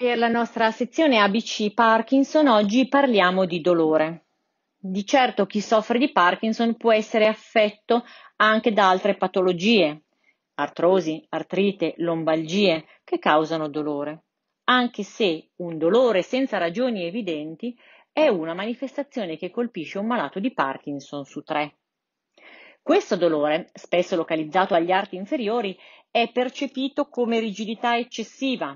Per la nostra sezione ABC Parkinson oggi parliamo di dolore. Di certo chi soffre di Parkinson può essere affetto anche da altre patologie, artrosi, artrite, lombalgie, che causano dolore, anche se un dolore senza ragioni evidenti è una manifestazione che colpisce un malato di Parkinson su tre. Questo dolore, spesso localizzato agli arti inferiori, è percepito come rigidità eccessiva,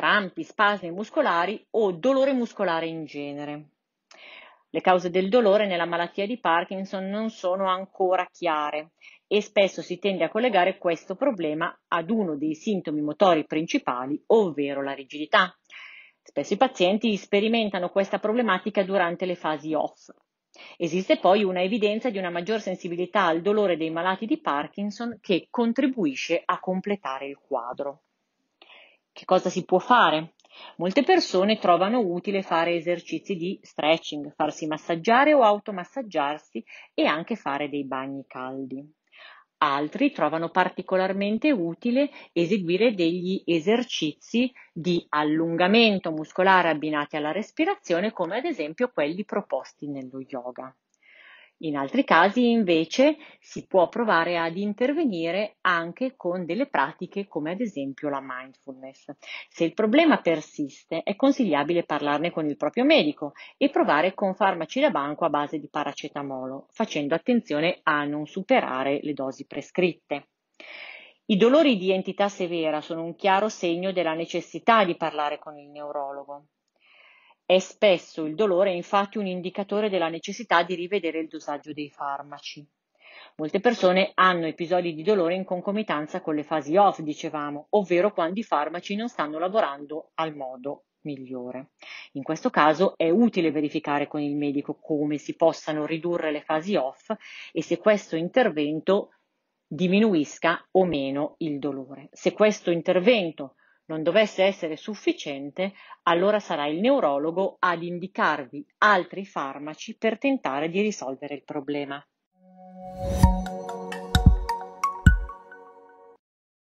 crampi, spasmi muscolari o dolore muscolare in genere. Le cause del dolore nella malattia di Parkinson non sono ancora chiare e spesso si tende a collegare questo problema ad uno dei sintomi motori principali, ovvero la rigidità. Spesso i pazienti sperimentano questa problematica durante le fasi off. Esiste poi una evidenza di una maggior sensibilità al dolore dei malati di Parkinson che contribuisce a completare il quadro. Che cosa si può fare? Molte persone trovano utile fare esercizi di stretching, farsi massaggiare o automassaggiarsi e anche fare dei bagni caldi. Altri trovano particolarmente utile eseguire degli esercizi di allungamento muscolare abbinati alla respirazione, come ad esempio quelli proposti nello yoga. In altri casi invece si può provare ad intervenire anche con delle pratiche come ad esempio la mindfulness. Se il problema persiste è consigliabile parlarne con il proprio medico e provare con farmaci da banco a base di paracetamolo, facendo attenzione a non superare le dosi prescritte. I dolori di entità severa sono un chiaro segno della necessità di parlare con il neurologo. È spesso il dolore infatti un indicatore della necessità di rivedere il dosaggio dei farmaci. Molte persone hanno episodi di dolore in concomitanza con le fasi off, dicevamo, ovvero quando i farmaci non stanno lavorando al modo migliore. In questo caso è utile verificare con il medico come si possano ridurre le fasi off e se questo intervento diminuisca o meno il dolore. Se questo intervento non dovesse essere sufficiente, allora sarà il neurologo ad indicarvi altri farmaci per tentare di risolvere il problema.